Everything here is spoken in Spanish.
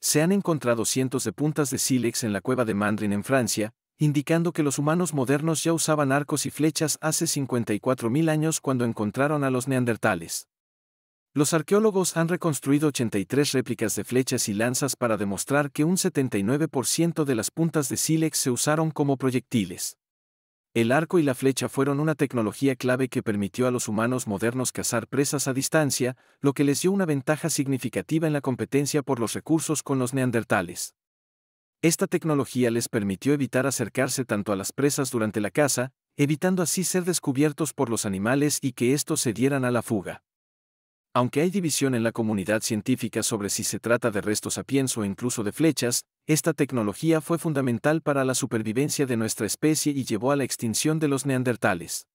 se han encontrado cientos de puntas de sílex en la cueva de Mandrin en Francia, indicando que los humanos modernos ya usaban arcos y flechas hace 54.000 años cuando encontraron a los neandertales. Los arqueólogos han reconstruido 83 réplicas de flechas y lanzas para demostrar que un 79% de las puntas de sílex se usaron como proyectiles. El arco y la flecha fueron una tecnología clave que permitió a los humanos modernos cazar presas a distancia, lo que les dio una ventaja significativa en la competencia por los recursos con los neandertales. Esta tecnología les permitió evitar acercarse tanto a las presas durante la caza, evitando así ser descubiertos por los animales y que estos se dieran a la fuga. Aunque hay división en la comunidad científica sobre si se trata de restos sapiens o incluso de flechas, esta tecnología fue fundamental para la supervivencia de nuestra especie y llevó a la extinción de los neandertales.